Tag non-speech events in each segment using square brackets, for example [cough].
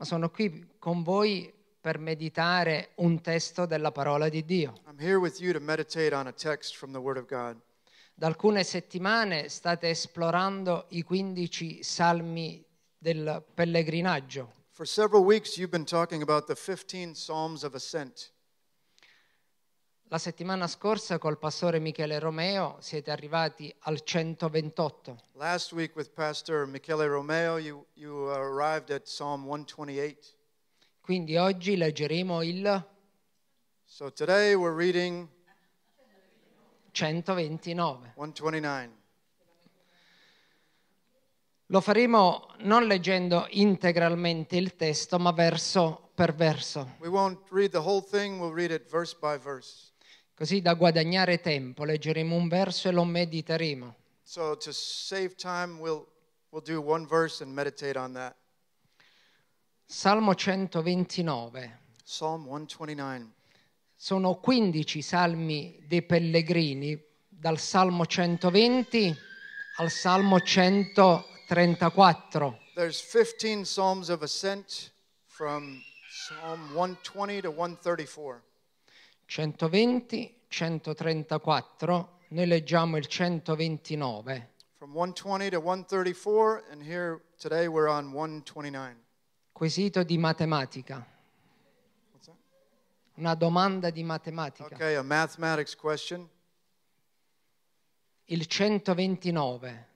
ma sono qui con voi per meditare un testo della parola di Dio. Da alcune settimane state esplorando i 15 salmi del pellegrinaggio. For several weeks you've been talking about the 15 psalms of ascent. La settimana scorsa col pastore Michele Romeo siete arrivati al 128. Last week with Pastor Michele Romeo you, you arrived at Psalm 128. Quindi oggi leggeremo il So today we're reading 129. 129. Lo faremo non leggendo integralmente il testo, ma verso per verso. We won't read the whole thing, we'll read it verse by verse così da guadagnare tempo, leggeremo un verso e lo mediteremo. So to save time we'll, we'll do one verse and meditate on that. Salmo 129. Psalm 129. Sono 15 salmi dei pellegrini, dal Salmo 120 al Salmo 134. There's 15 psalms of ascent from Psalm 120 to 134. 120, 134, noi leggiamo il 129. From 120 to 134 and here today we're on 129. Quesito di matematica. Una domanda di matematica. Okay, a mathematics question. Il 129.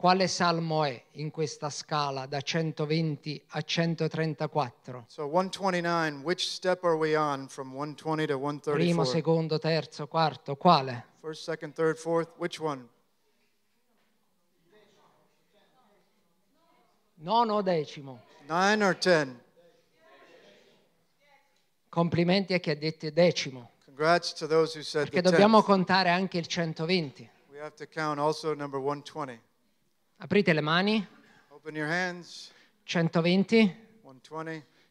Quale salmo è in questa scala da 120 a 134? So 129, which step are we on from 120 to 134? Primo, secondo, terzo, quarto, quale? First, second, third, fourth, which one? Nono decimo. Nine or ten? Complimenti a chi ha detto decimo. Congrats to those who said Perché dobbiamo tenth. contare anche il 120. We have to count also number 120. Aprite le mani. 120,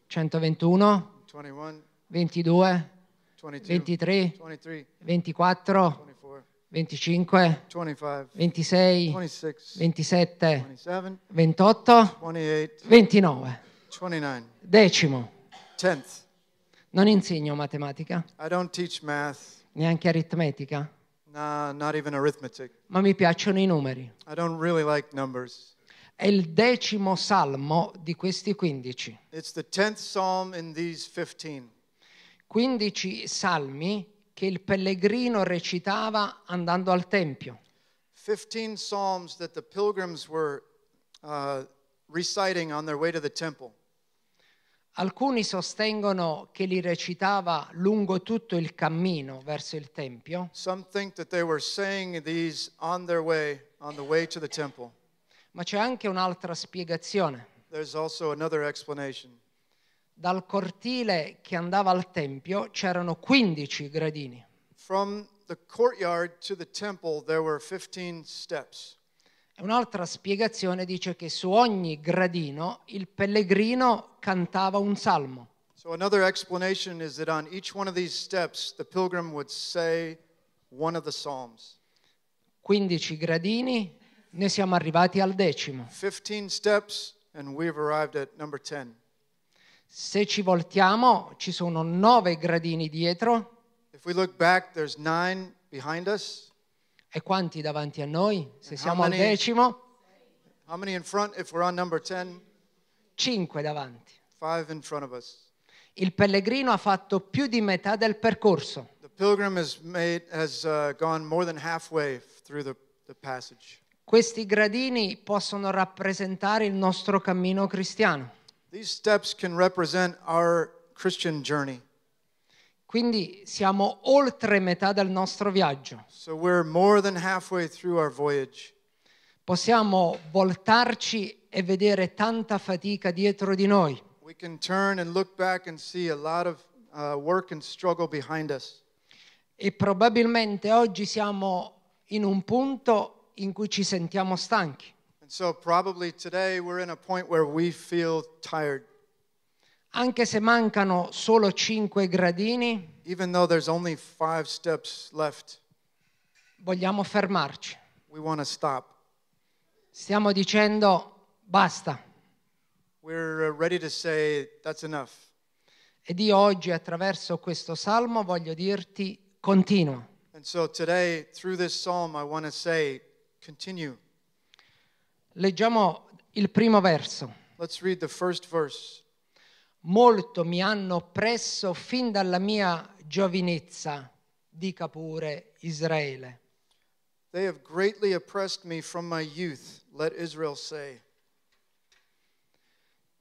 121, 22, 23, 24, 25, 26, 27, 28, 29. Decimo. Non insegno matematica. Neanche aritmetica. Nah, not even arithmetic. Ma mi piacciono i numeri. I don't really like numbers. È il decimo salmo di questi 15. It's the tenth psalm in these 15. 15 salmi che il pellegrino recitava andando al tempio. 15 psalms that the pilgrims were uh, reciting on their way to the temple. Alcuni sostengono che li recitava lungo tutto il cammino verso il tempio. Way, Ma c'è anche un'altra spiegazione. Dal cortile che andava al tempio c'erano 15 gradini. From the courtyard to the temple there were 15 steps. Un'altra spiegazione dice che su ogni gradino il pellegrino cantava un salmo. So another explanation is that on each one of these steps the pilgrim would say one of the psalms. 15 gradini, ne siamo arrivati al decimo. 15 steps and we've arrived at number 10. Se ci voltiamo, ci sono 9 gradini dietro. If we look back there's 9 behind us. E quanti davanti a noi? Se siamo many, al decimo. How many in front if we're on number 10? Cinque davanti. Five in front of us. Il pellegrino ha fatto più di metà del percorso. The pilgrim has, made, has uh, gone more than halfway through the, the passage. Questi gradini possono rappresentare il nostro cammino cristiano. These steps can represent our Christian journey. Quindi siamo oltre metà del nostro viaggio. So Possiamo voltarci e vedere tanta fatica dietro di noi. Of, uh, e probabilmente oggi siamo in un punto in cui ci sentiamo stanchi. And so probably today we're in a point where we feel tired anche se mancano solo 5 gradini, even only five steps left, vogliamo fermarci. we stop. Stiamo dicendo basta. We're uh, ready to say that's enough. Ed io oggi attraverso questo salmo voglio dirti continua. And so today, through this psalm, I want to say continue. Leggiamo il primo verso. Let's read the first verse molto mi hanno oppresso fin dalla mia giovinezza, dica pure Israele. They have greatly oppressed me from my youth, let Israel say.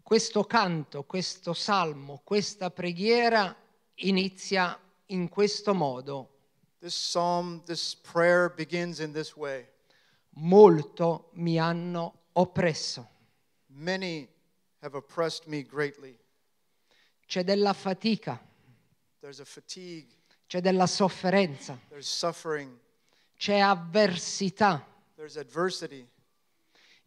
Questo canto, questo salmo, questa preghiera inizia in questo modo. This psalm, this prayer begins in this way. Molto mi hanno oppresso. Many have oppressed me greatly c'è della fatica, c'è della sofferenza, c'è avversità.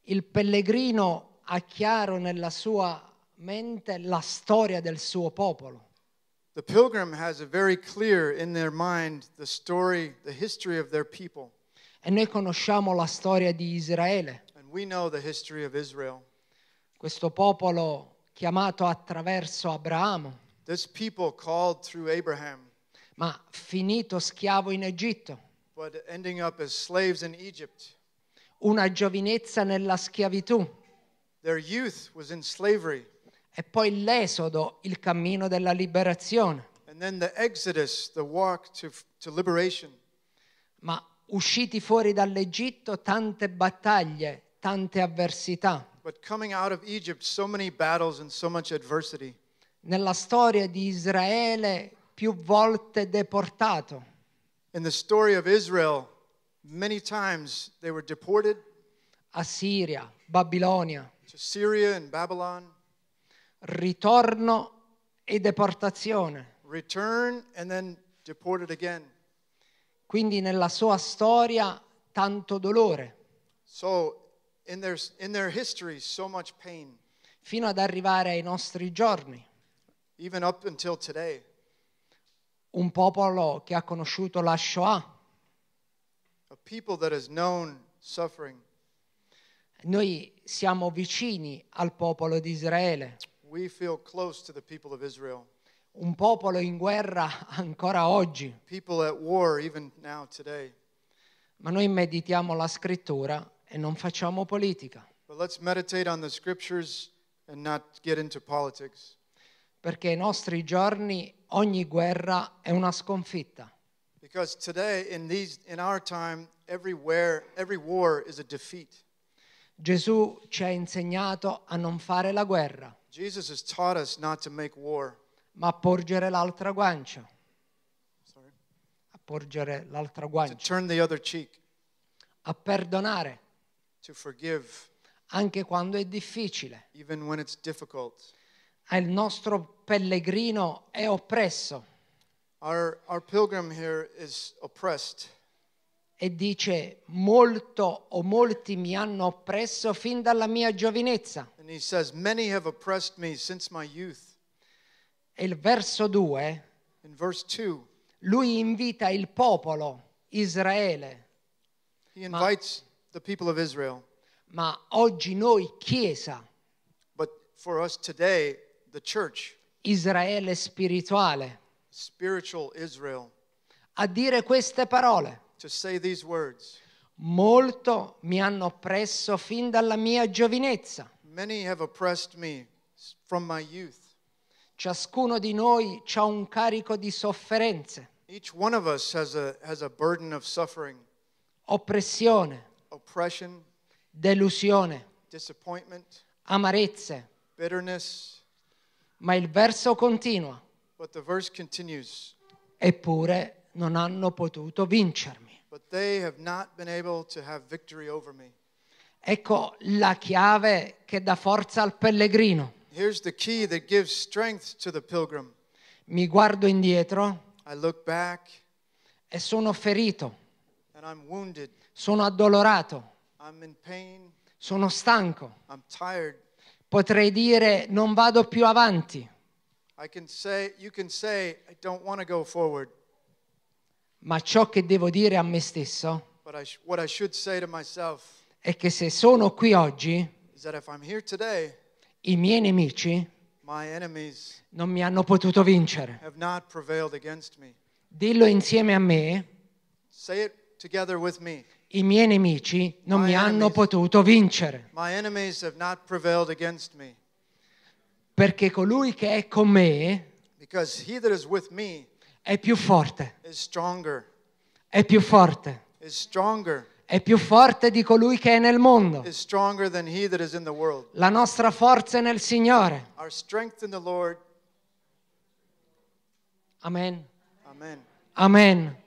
Il pellegrino ha chiaro nella sua mente la storia del suo popolo. The pilgrim has a very clear in their mind the story, the history of their people. E noi conosciamo la storia di Israele. And we know the history of Israel. Questo popolo chiamato attraverso Abramo, this people called through Abraham, ma finito schiavo in Egitto, but ending up as slaves in Egypt. una giovinezza nella schiavitù Their youth was in slavery. e poi l'esodo, il cammino della liberazione, And then the exodus, the walk to, to liberation. ma usciti fuori dall'Egitto tante battaglie, tante avversità coming out of Egypt, so many battles and so much adversity. Nella storia di Israele più volte deportato. In the story of Israel, many times they were deported. Assyria, Babilonia. To Syria and Babylon. Ritorno e deportazione. Return and then deported again. Quindi nella sua storia tanto dolore. So in their, in their history so much pain. Fino ad arrivare ai nostri giorni. Even up until today. Un popolo che ha conosciuto la Shoah. A people that has known suffering. Noi siamo vicini al popolo di Israele. We feel close to the people of Israel. Un popolo in guerra [laughs] ancora oggi. People at war even now today. Ma noi meditiamo la scrittura e non facciamo politica. Perché ai nostri giorni ogni guerra è una sconfitta. Today, in these, in time, every war, every war Gesù ci ha insegnato a non fare la guerra. Ma a porgere l'altra guancia. A porgere l'altra guancia. A perdonare anche quando è difficile. Ah, il nostro pellegrino è oppresso. Our, our e dice molto o molti mi hanno oppresso fin dalla mia giovinezza. Says, e il verso 2 lui invita il popolo Israele. He invites ma, the people of Israel. Ma oggi noi chiesa. But for us today, the church. Israele spirituale. Spiritual Israel. A dire queste parole. To say these words. Molto mi hanno oppresso fin dalla mia giovinezza. Many have oppressed me from my youth. Ciascuno di noi ha un carico di sofferenze. Each one of us has a, has a burden of suffering. Oppressione oppression, delusione, disappointment, amarezze, bitterness. Ma il verso continua. But the verse continues. Eppure non hanno potuto vincermi. But they have not been able to have victory over me. Ecco la chiave che dà forza al pellegrino. Here's the key that gives strength to the pilgrim. Mi guardo indietro I look back e sono ferito sono addolorato. Sono stanco. Potrei dire non vado più avanti. Say, say, Ma ciò che devo dire a me stesso I, myself, è che se sono qui oggi, today, i miei nemici non mi hanno potuto vincere. Dillo insieme a me. Say it i miei nemici non my mi enemies, hanno potuto vincere. Perché colui che è con me me è più forte. È più forte. È più forte di colui che è nel mondo. La nostra forza è nel Signore. Amen. Amen. Amen.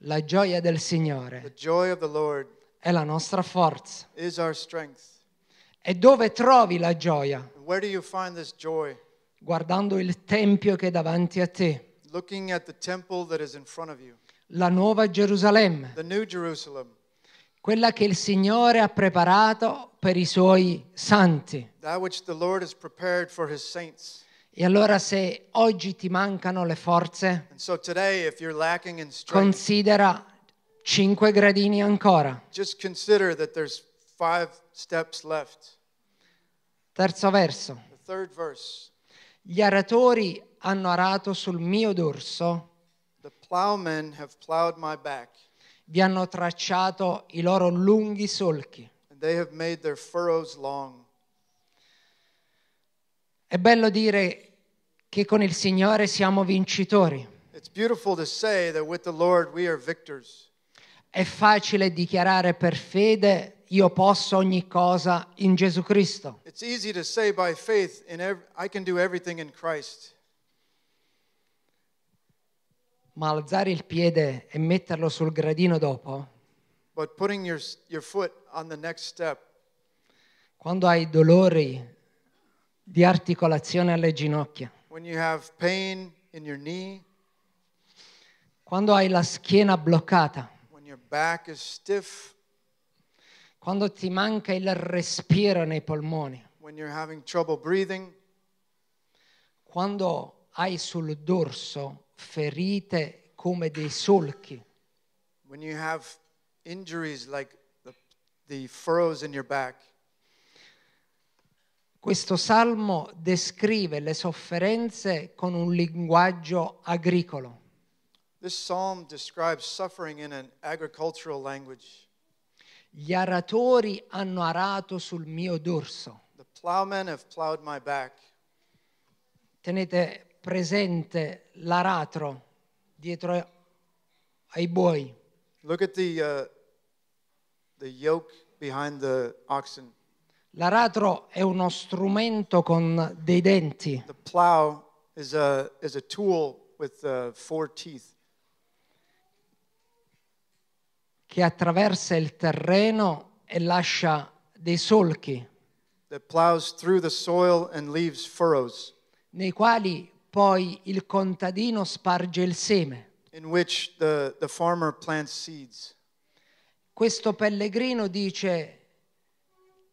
La gioia del Signore è la nostra forza. E dove trovi la gioia? Guardando il tempio che è davanti a te. La nuova Gerusalemme. Quella che il Signore ha preparato per i suoi santi. That which the Lord has prepared for his saints e allora se oggi ti mancano le forze, so today, strength, considera cinque gradini ancora. Terzo verso. Gli aratori hanno arato sul mio dorso. Vi hanno tracciato i loro lunghi solchi. And they have made their furrows long. È bello dire che con il Signore siamo vincitori. È facile dichiarare per fede io posso ogni cosa in Gesù Cristo. Every, Ma alzare il piede e metterlo sul gradino dopo. Your, your step, quando hai dolori di articolazione alle ginocchia. Knee, quando hai la schiena bloccata, stiff, quando ti manca il respiro nei polmoni, quando hai sul dorso ferite come dei solchi, when you have injuries like the, the furrows in your back, questo salmo descrive le sofferenze con un linguaggio agricolo. suffering in language. Gli aratori hanno arato sul mio dorso. The have my back. Tenete presente l'aratro dietro ai buoi. Look at the, uh, the yoke behind the oxen. L'aratro è uno strumento con dei denti. The plow is a, is a tool with uh, four teeth. Che attraversa il terreno e lascia dei solchi. That plows through the soil and leaves furrows. Nei quali poi il contadino sparge il seme. In which the, the farmer plants seeds. Questo pellegrino dice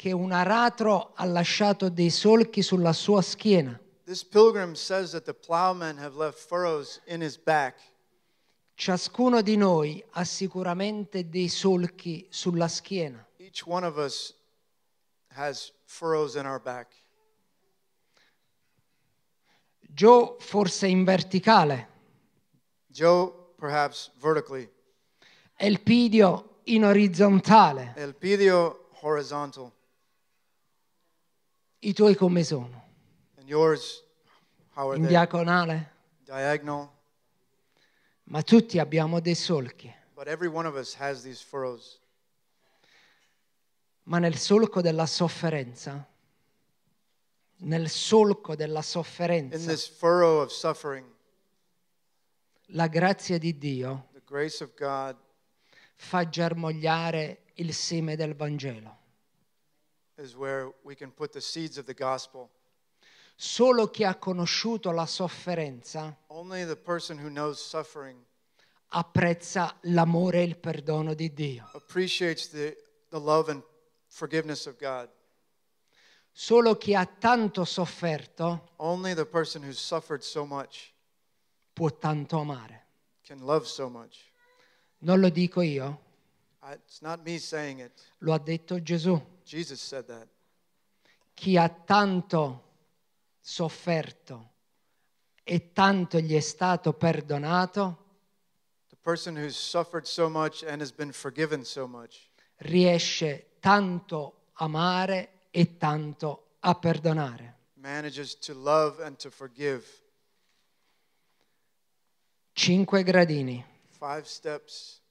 che un aratro ha lasciato dei solchi sulla sua schiena. This pilgrim says that the plowmen have left furrows in his back. Ciascuno di noi ha sicuramente dei solchi sulla schiena. Each one of us has furrows in our back. Joe forse in verticale. Joe perhaps vertically. Elpidio in orizzontale. Elpidio horizontal. I tuoi come sono? Yours, In diagonale? Diagonal. Ma tutti abbiamo dei solchi. Ma nel solco della sofferenza, nel solco della sofferenza, la grazia di Dio fa germogliare il seme del Vangelo is where we can put the the seeds of gospel. Solo chi ha conosciuto la sofferenza apprezza l'amore e il perdono di Dio. The, the Solo chi ha tanto sofferto so much, può tanto amare. So non lo dico io. I, Lo ha detto Gesù. Jesus said that. Chi ha tanto sofferto e tanto gli è stato perdonato, the person who's suffered so much and has been forgiven so much, riesce tanto a amare e tanto a perdonare. manages to love and to forgive. Cinque gradini. Five steps.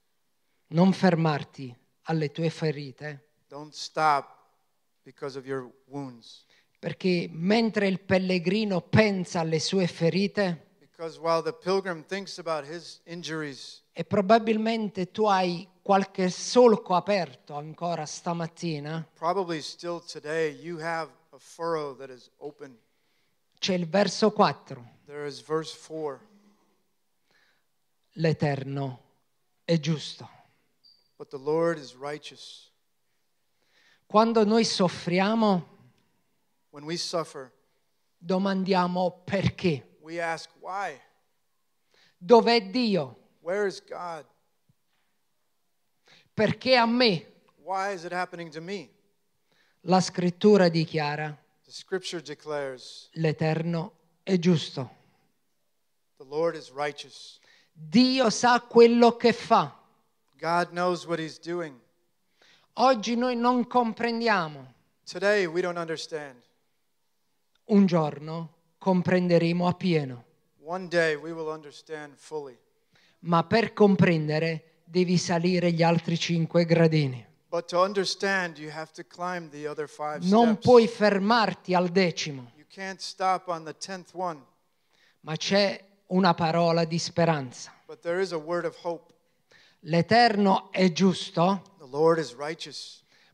Non fermarti alle tue ferite perché mentre il pellegrino pensa alle sue ferite, injuries, e probabilmente tu hai qualche solco aperto ancora stamattina, C'è il verso 4. L'Eterno è giusto. But the Lord is righteous. Quando noi soffriamo, suffer, domandiamo perché. Dov'è Dio? Perché a me? La scrittura dichiara. Declares, L'Eterno è giusto. Dio sa quello che fa. God knows what he's doing. Oggi noi non comprendiamo. Un giorno comprenderemo appieno. Ma per comprendere devi salire gli altri cinque gradini. Non puoi fermarti al decimo. Ma c'è una parola di speranza. L'Eterno è giusto.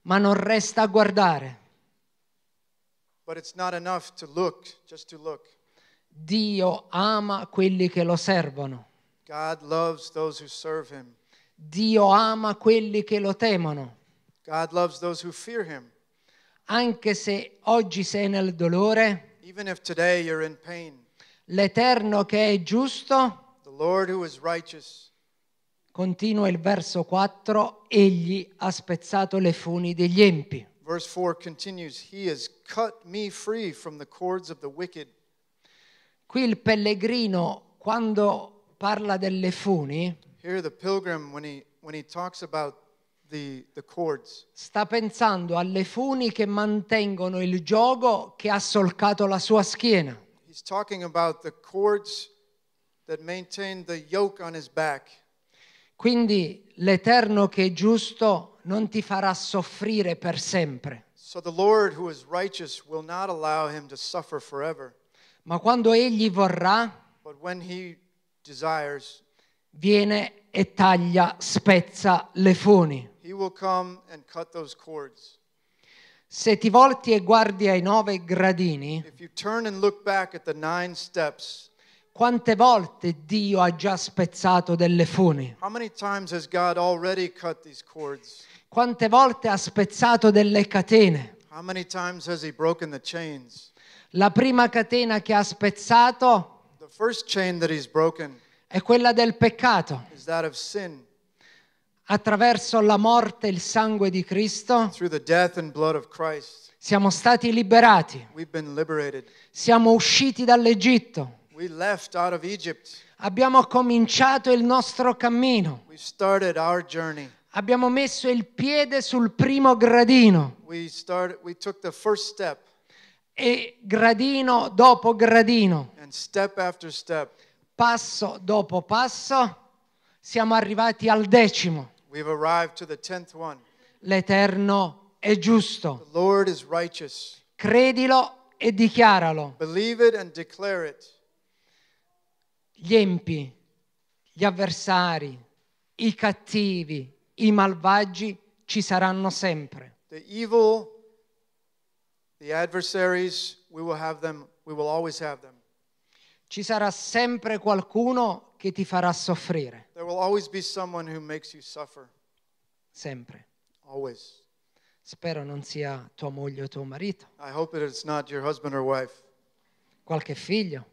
Ma non resta a guardare. But it's not enough to Look, just to look. Dio ama quelli che lo servono. God loves those who Serve him. Dio ama quelli che lo temono. God loves those who fear him. Anche se oggi sei nel dolore, pain, l'Eterno che è giusto, the Lord who is righteous, Continua il verso 4, egli ha spezzato le funi degli empi. Verse 4 continues, he has cut me free from the cords of the wicked. Qui il pellegrino quando parla delle funi Here the pilgrim when he when he talks about the the cords. sta pensando alle funi che mantengono il gioco che ha solcato la sua schiena. He's talking about the cords that maintain the yoke on his back. Quindi l'Eterno che è giusto non ti farà soffrire per sempre. So the Lord who is righteous will not allow him to suffer forever. Ma quando egli vorrà, But when he desires, viene e taglia, spezza le funi. He will come and cut those cords. Se ti volti e guardi ai nove gradini, If you turn and look back at the nine steps quante volte Dio ha già spezzato delle funi? Quante volte ha spezzato delle catene? La prima catena che ha spezzato è quella del peccato. Attraverso la morte e il sangue di Cristo siamo stati liberati. Siamo usciti dall'Egitto. Abbiamo cominciato il nostro cammino. Abbiamo messo il piede sul primo gradino. We started, we e gradino dopo gradino, step step. passo dopo passo, siamo arrivati al decimo. L'Eterno è giusto. Credilo e dichiaralo. Believe it and declare it gli empi, gli avversari, i cattivi, i malvagi ci saranno sempre. The evil, the adversaries, we will have them, we will always have them. Ci sarà sempre qualcuno che ti farà soffrire. There will always be someone who makes you suffer. Sempre. Always. Spero non sia tua moglie o tuo marito. I hope it is not your husband or wife. Qualche figlio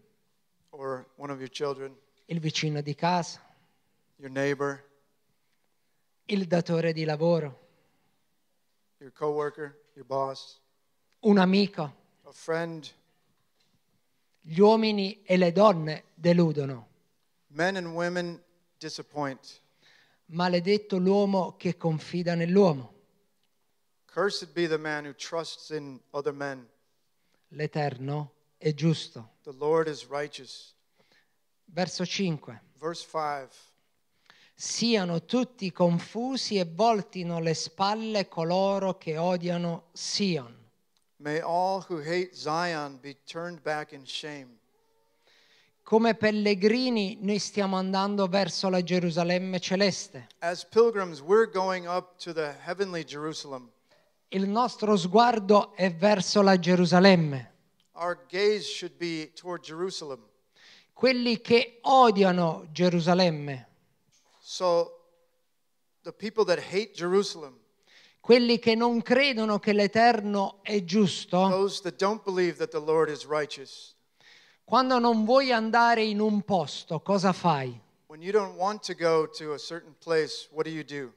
or one of your children, il vicino di casa, your neighbor, il datore di lavoro, your coworker, your boss, un amico. A friend. Gli uomini e le donne deludono. Men and women disappoint. Maledetto l'uomo che confida nell'uomo. Cursed be the man who trusts in other men. L'Eterno è giusto. The Lord is righteous. Verso 5. Verse 5. Siano tutti confusi e voltino le spalle coloro che odiano Sion. May all who hate Zion be turned back in shame. Come pellegrini noi stiamo andando verso la Gerusalemme celeste. As pilgrims we're going up to the heavenly Jerusalem. Il nostro sguardo è verso la Gerusalemme. Our gaze should be toward Jerusalem. Quelli che odiano Gerusalemme. So, the people that hate Jerusalem, quelli che non credono che l'Eterno è giusto, those that don't believe that the Lord is righteous, quando non vuoi andare in un posto, cosa fai? when you don't want to go to a certain place, what do you do?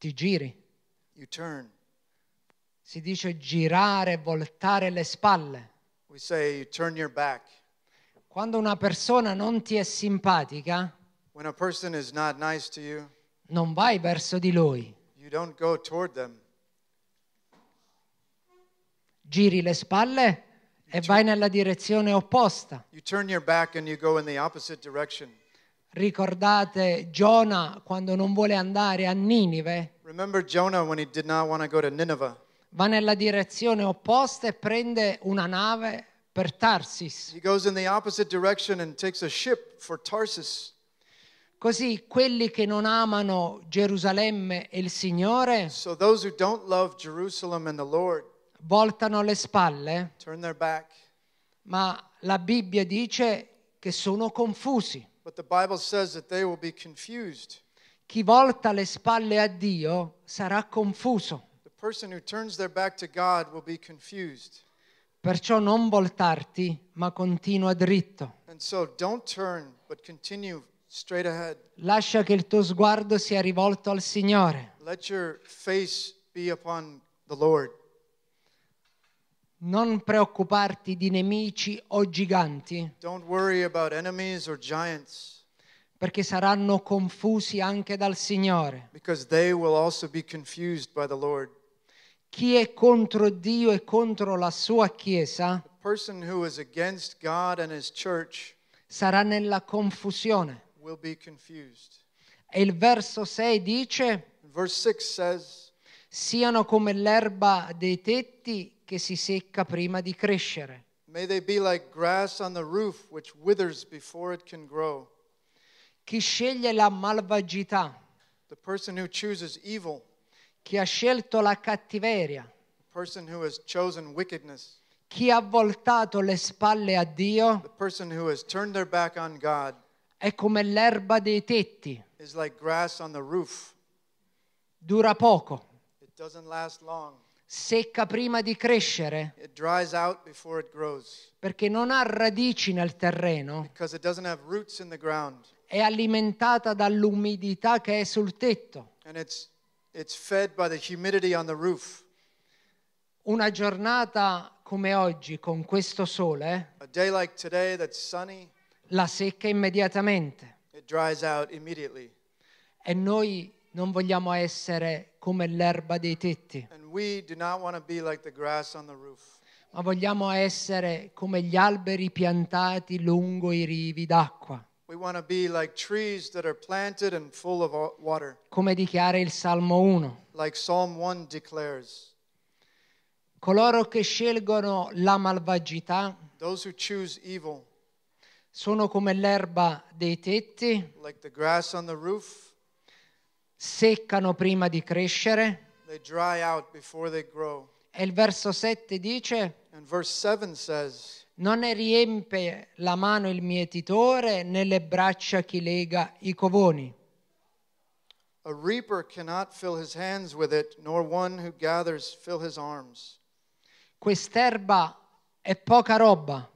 Ti giri, You turn. Si dice girare, voltare le spalle. We say turn your back. Quando una persona non ti è simpatica, When a person is not nice to you, non vai verso di lui. you don't go toward them. Giri le spalle e vai nella direzione opposta. You turn your back and you go in the opposite direction. Ricordate Giona quando non vuole andare a Ninive? Remember Jonah when he did not want to go to Nineveh? va nella direzione opposta e prende una nave per Tarsis. He goes in the opposite direction and takes a ship for Tarsus. Così quelli che non amano Gerusalemme e il Signore So those who don't love and the Lord voltano le spalle, turn their back. ma la Bibbia dice che sono confusi. But the Bible says that they will be Chi volta le spalle a Dio sarà confuso person who turns their back to God will be confused. Perciò non voltarti, ma continua dritto. And so don't turn, but continue straight ahead. Lascia che il tuo sguardo sia rivolto al Signore. Let your face be upon the Lord. Non preoccuparti di nemici o giganti, Don't worry about enemies or giants, perché saranno confusi anche dal Signore, because they will also be confused by the Lord chi è contro Dio e contro la sua Chiesa sarà nella confusione. E il verso 6 dice, says, siano come l'erba dei tetti che si secca prima di crescere. May they be like grass on the roof which withers before it can grow. Chi sceglie la malvagità, the person who chooses evil, chi ha scelto la cattiveria, chi ha voltato le spalle a Dio, God, è come l'erba dei tetti, like dura poco, secca prima di crescere, perché non ha radici nel terreno, è alimentata dall'umidità che è sul tetto. And it's una giornata come oggi con questo sole, like sunny, la secca immediatamente. E noi non vogliamo essere come l'erba dei tetti. Like Ma vogliamo essere come gli alberi piantati lungo i rivi d'acqua. Come dichiara il Salmo 1. Like Psalm 1 declares. Coloro che scelgono la malvagità evil, sono come l'erba dei tetti, like roof, seccano prima di crescere. E il verso 7 dice, says, non ne riempie la mano il mietitore, né le braccia chi lega i covoni. A reaper cannot fill his hands with it, nor one who gathers fill his arms. Quest'erba è poca roba.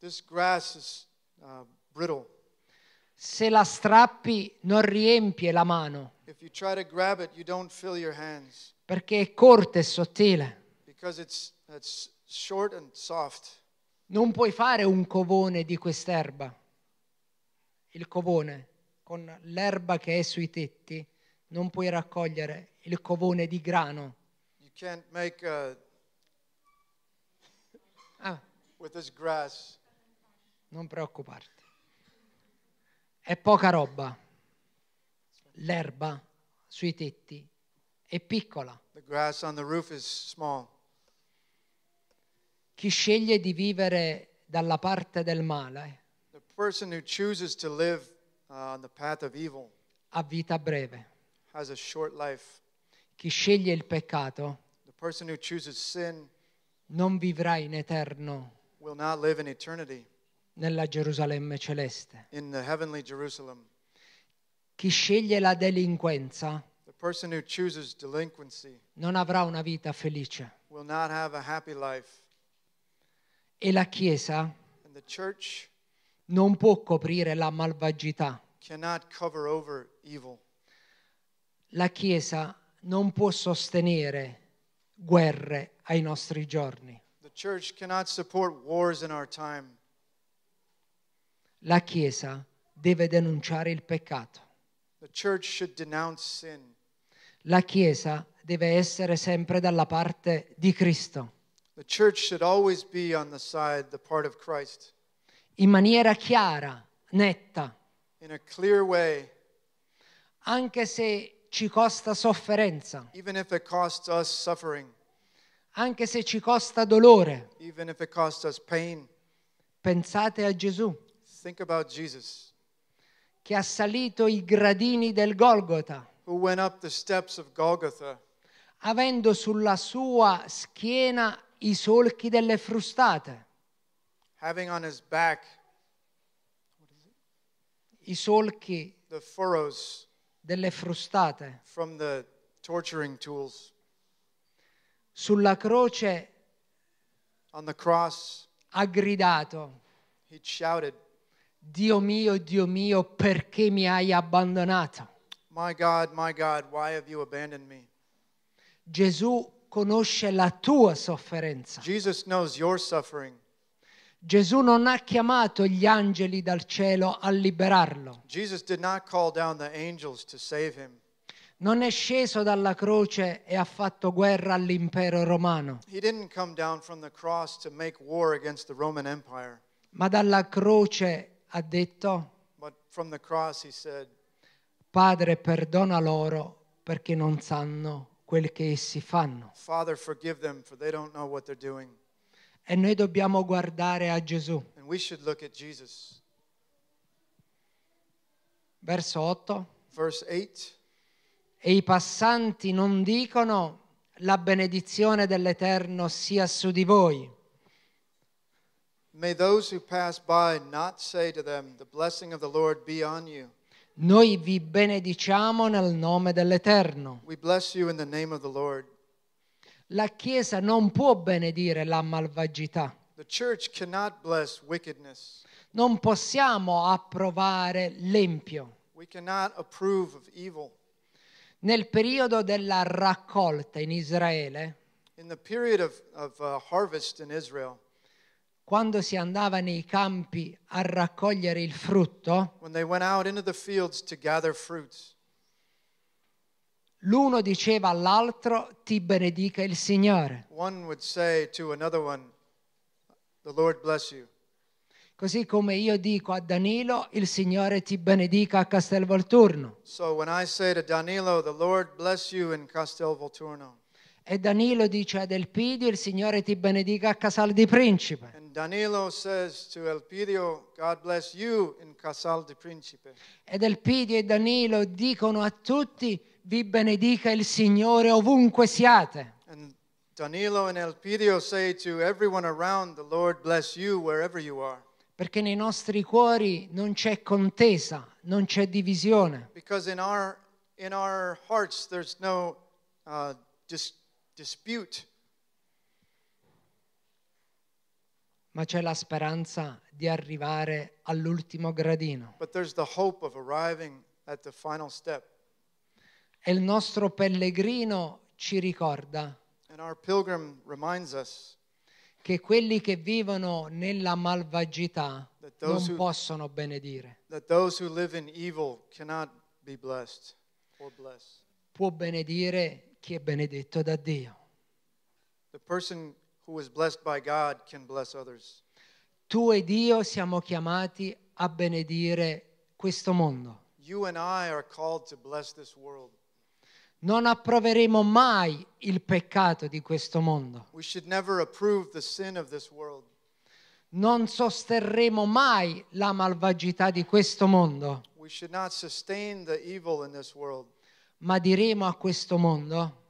This grass is uh, brittle. Se la strappi non riempie la mano. If you try to grab it, you don't fill your hands. Perché è corta e sottile. Because it's, it's short and soft. Non puoi fare un covone di quest'erba. Il covone con l'erba che è sui tetti, non puoi raccogliere il covone di grano. You can't make a... ah. with this grass. Non preoccuparti. È poca roba. L'erba sui tetti è piccola. The grass on the roof is small chi sceglie di vivere dalla parte del male live, uh, evil, ha vita breve. Chi sceglie il peccato sin, non vivrà in eterno in eternity, nella Gerusalemme celeste. Chi sceglie la delinquenza non avrà una vita felice. Will not have a happy life e la Chiesa non può coprire la malvagità. La Chiesa non può sostenere guerre ai nostri giorni. La Chiesa deve denunciare il peccato. La Chiesa deve essere sempre dalla parte di Cristo church should always be on The the side, part of Christ, in maniera chiara, netta. Way, anche se ci costa sofferenza. Anche se ci costa dolore. Pain, Pensate a Gesù. Che ha salito i gradini del Golgotha. Golgotha avendo sulla sua schiena i solchi delle frustate. Having on his back i solchi the furrows delle frustate. From the torturing tools. Sulla croce on the cross, ha gridato. He shouted, Dio mio, Dio mio, perché mi hai abbandonato? My God, my God, why have you abandoned me? Gesù conosce la tua sofferenza. Gesù non ha chiamato gli angeli dal cielo a liberarlo. Non è sceso dalla croce e ha fatto guerra all'impero romano. Ma dalla croce ha detto, Padre perdona loro perché non sanno quel che essi fanno. Father, forgive them, for they don't know what they're doing. E noi dobbiamo guardare a Gesù. And we should look at Jesus. Verso 8. Verse 8. E i passanti non dicono la benedizione dell'Eterno sia su di voi. May those who pass by not say to them, the blessing of the Lord be on you. Noi vi benediciamo nel nome dell'Eterno. La Chiesa non può benedire la malvagità. Non possiamo approvare l'empio. Nel periodo della raccolta in Israele, in the period of, of uh, harvest in Israel, quando si andava nei campi a raccogliere il frutto, fruits, l'uno diceva all'altro ti benedica il Signore. One, Così come io dico a Danilo, il Signore ti benedica a Castelvolturno. So when I say to Danilo, the Lord bless you in Castelvolturno. E Danilo dice ad Elpidio, il Signore ti benedica a Casal di Principe. Elpidio, Casal di Principe. Ed Elpidio e Danilo dicono a tutti, vi benedica il Signore ovunque siate. And Danilo and Elpidio say to everyone around, the Lord bless you wherever you are. Perché nei nostri cuori non c'è contesa, non c'è divisione. Because in our, in our hearts there's no uh, just dispute. Ma c'è la speranza di arrivare all'ultimo gradino. But there's the hope of arriving at the final step. E il nostro pellegrino ci ricorda And our pilgrim reminds us che quelli che vivono nella malvagità non who, possono benedire. That those who live in evil cannot be blessed or blessed. Può benedire chi è benedetto da Dio. The person who is blessed by God can bless others. Tu ed io siamo chiamati a benedire questo mondo. You and I are called to bless this world. Non approveremo mai il peccato di questo mondo. We should never approve the sin of this world. Non sosterremo mai la malvagità di questo mondo. We should not sustain the evil in this world ma diremo a questo mondo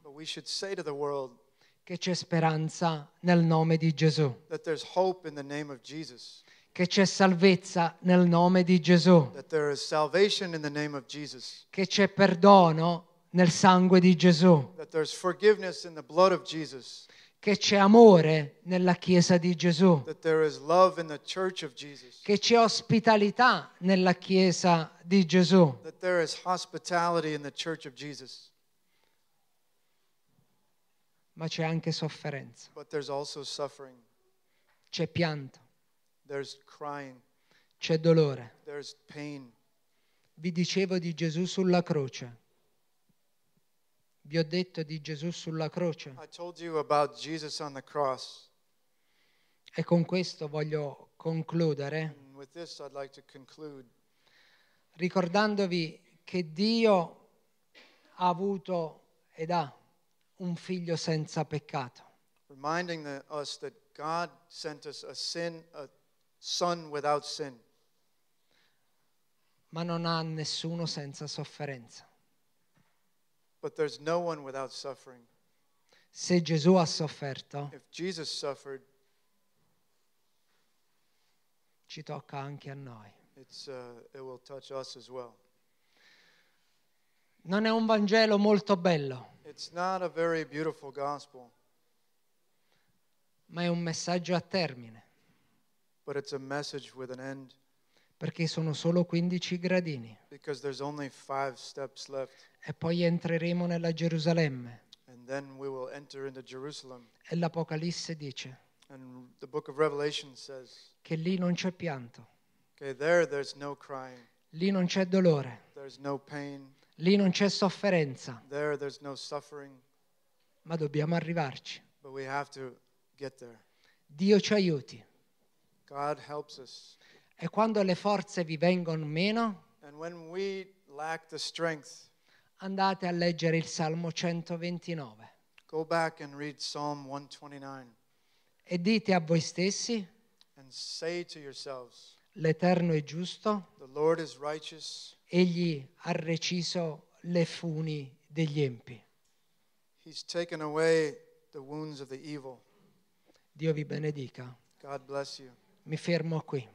che c'è speranza nel nome di Gesù. Che c'è salvezza nel nome di Gesù. Che c'è perdono nel sangue di Gesù che c'è amore nella Chiesa di Gesù, che c'è ospitalità nella Chiesa di Gesù, ma c'è anche sofferenza, c'è pianto, c'è dolore. Vi dicevo di Gesù sulla croce. Vi ho detto di Gesù sulla croce. E con questo voglio concludere. Like ricordandovi che Dio ha avuto ed ha un figlio senza peccato. Reminding us that God sent us a sin, a son without sin. Ma non ha nessuno senza sofferenza. But there's no one without suffering. Se Gesù ha sofferto, If Jesus suffered, ci tocca anche a noi. it's, uh, it will touch us as well. Non è un Vangelo molto bello, It's not a very beautiful gospel, ma è un messaggio a termine. but it's a message with an end. perché sono solo 15 gradini. E poi entreremo nella Gerusalemme. E l'Apocalisse dice says, che lì non c'è pianto. Okay, there, no lì non c'è dolore. No pain, lì non c'è sofferenza. There, no Ma dobbiamo arrivarci. Dio ci aiuti. God helps us. E quando le forze vi vengono meno, strength, andate a leggere il Salmo 129. 129. E dite a voi stessi, l'Eterno è giusto, egli ha reciso le funi degli empi. He's taken away the wounds of the evil. Dio vi benedica. Mi fermo qui.